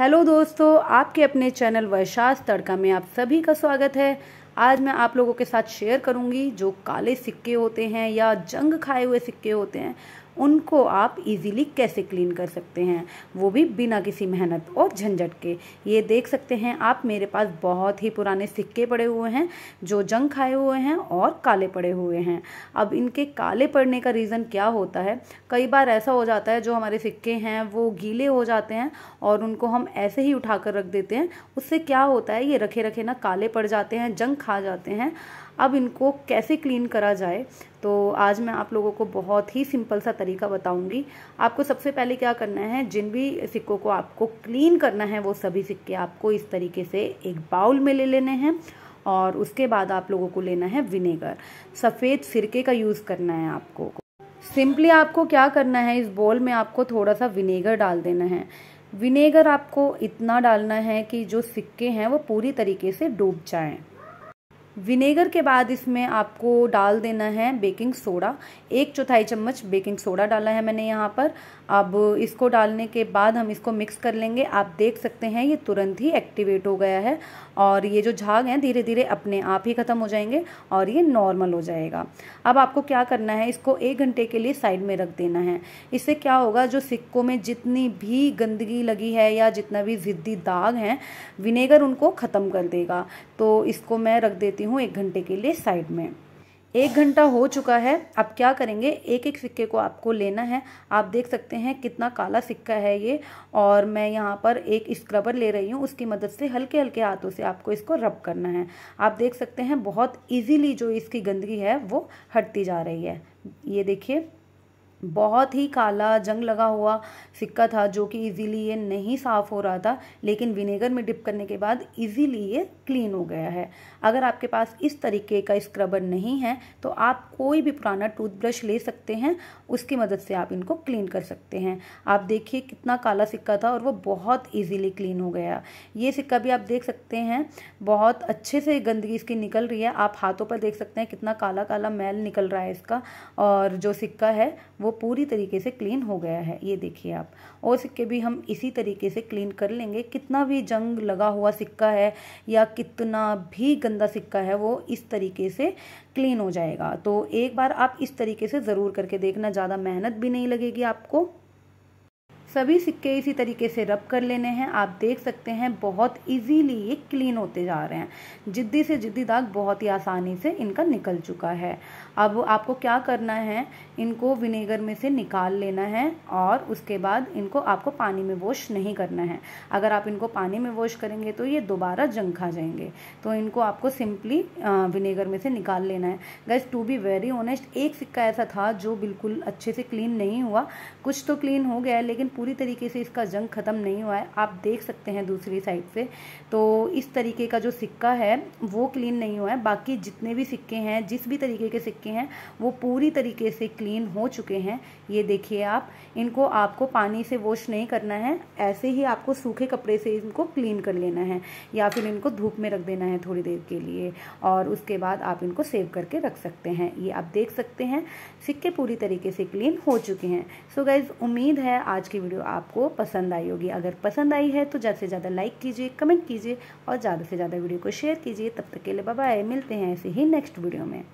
hello दोस्तों आपके अपने चैनल वर्षास तड़का में आप सभी का स्वागत है आज मैं आप लोगों के साथ शेयर करूंगी जो काले सिक्के होते हैं या जंग खाए हुए सिक्के होते हैं उनको आप इजीली कैसे क्लीन कर सकते हैं वो भी बिना किसी मेहनत और झंझट के ये देख सकते हैं आप मेरे पास बहुत ही पुराने सिक्के पड़े हुए हैं जो जंग खाए हुए हैं और काले पड़े हुए हैं अब इनके काले पड़ने का रीज़न क्या होता है कई बार ऐसा हो जाता है जो हमारे सिक्के हैं वो गीले हो जाते हैं और उनको हम ऐसे ही उठा कर रख देते हैं उससे क्या होता है ये रखे रखे ना काले पड़ जाते हैं जंग खा जाते हैं अब इनको कैसे क्लीन करा जाए तो आज मैं आप लोगों को बहुत ही सिंपल सा तरीका बताऊंगी आपको सबसे पहले क्या करना है जिन भी सिक्कों को आपको क्लीन करना है वो सभी सिक्के आपको इस तरीके से एक बाउल में ले लेने हैं और उसके बाद आप लोगों को लेना है विनेगर सफ़ेद सिरके का यूज़ करना है आपको सिंपली आपको क्या करना है इस बॉल में आपको थोड़ा सा विनेगर डाल देना है विनेगर आपको इतना डालना है कि जो सिक्के हैं वो पूरी तरीके से डूब जाएं विनेगर के बाद इसमें आपको डाल देना है बेकिंग सोडा एक चौथाई चम्मच बेकिंग सोडा डाला है मैंने यहाँ पर अब इसको डालने के बाद हम इसको मिक्स कर लेंगे आप देख सकते हैं ये तुरंत ही एक्टिवेट हो गया है और ये जो झाग हैं धीरे धीरे अपने आप ही ख़त्म हो जाएंगे और ये नॉर्मल हो जाएगा अब आपको क्या करना है इसको एक घंटे के लिए साइड में रख देना है इससे क्या होगा जो सिक्कों में जितनी भी गंदगी लगी है या जितना भी ज़िद्दी दाग हैं विनेगर उनको ख़त्म कर देगा तो इसको मैं रख देती हूँ एक घंटे के लिए साइड में एक घंटा हो चुका है अब क्या करेंगे एक एक सिक्के को आपको लेना है आप देख सकते हैं कितना काला सिक्का है ये और मैं यहाँ पर एक स्क्रबर ले रही हूँ उसकी मदद से हल्के हल्के हाथों से आपको इसको रब करना है आप देख सकते हैं बहुत इजीली जो इसकी गंदगी है वो हटती जा रही है ये देखिए बहुत ही काला जंग लगा हुआ सिक्का था जो कि इजीली ये नहीं साफ़ हो रहा था लेकिन विनेगर में डिप करने के बाद इजीली ये क्लीन हो गया है अगर आपके पास इस तरीके का स्क्रबर नहीं है तो आप कोई भी पुराना टूथब्रश ले सकते हैं उसकी मदद से आप इनको क्लीन कर सकते हैं आप देखिए कितना काला सिक्का था और वो बहुत ईजीली क्लीन हो गया ये सिक्का भी आप देख सकते हैं बहुत अच्छे से गंदगी इसकी निकल रही है आप हाथों पर देख सकते हैं कितना काला काला मैल निकल रहा है इसका और जो सिक्का है वो पूरी तरीके से क्लीन हो गया है ये देखिए आप और सिक्के भी हम इसी तरीके से क्लीन कर लेंगे कितना भी जंग लगा हुआ सिक्का है या कितना भी गंदा सिक्का है वो इस तरीके से क्लीन हो जाएगा तो एक बार आप इस तरीके से ज़रूर करके देखना ज़्यादा मेहनत भी नहीं लगेगी आपको सभी सिक्के इसी तरीके से रब कर लेने हैं आप देख सकते हैं बहुत इजीली ये क्लीन होते जा रहे हैं जिद्दी से जिद्दी दाग बहुत ही आसानी से इनका निकल चुका है अब आपको क्या करना है इनको विनेगर में से निकाल लेना है और उसके बाद इनको आपको पानी में वॉश नहीं करना है अगर आप इनको पानी में वॉश करेंगे तो ये दोबारा जंग खा जाएंगे तो इनको आपको सिंपली विनेगर में से निकाल लेना है guess to be very honest एक सिक्का ऐसा था जो बिल्कुल अच्छे से क्लीन नहीं हुआ कुछ तो क्लीन हो गया है लेकिन पूरी तरीके से इसका जंग ख़त्म नहीं हुआ है आप देख सकते हैं दूसरी साइड से तो इस तरीके का जो सिक्का है वो क्लीन नहीं हुआ है बाकी जितने भी सिक्के हैं जिस भी तरीके के सिक्के हैं वो पूरी तरीके से क्लीन हो चुके हैं ये देखिए आप इनको आपको पानी से वॉश नहीं करना है ऐसे ही आपको सूखे कपड़े से इनको क्लीन कर लेना है या फिर इनको धूप में रख देना है थोड़ी देर के लिए और उसके बाद आप इनको सेव करके रख सकते हैं ये आप देख सकते हैं सिक्के पूरी तरीके से क्लीन हो चुके हैं सो so गाइज उम्मीद है आज की वीडियो वीडियो आपको पसंद आई होगी अगर पसंद आई है तो ज़्यादा से ज़्यादा लाइक कीजिए कमेंट कीजिए और ज़्यादा से ज़्यादा वीडियो को शेयर कीजिए तब तक के लिए बाय मिलते हैं ऐसे ही नेक्स्ट वीडियो में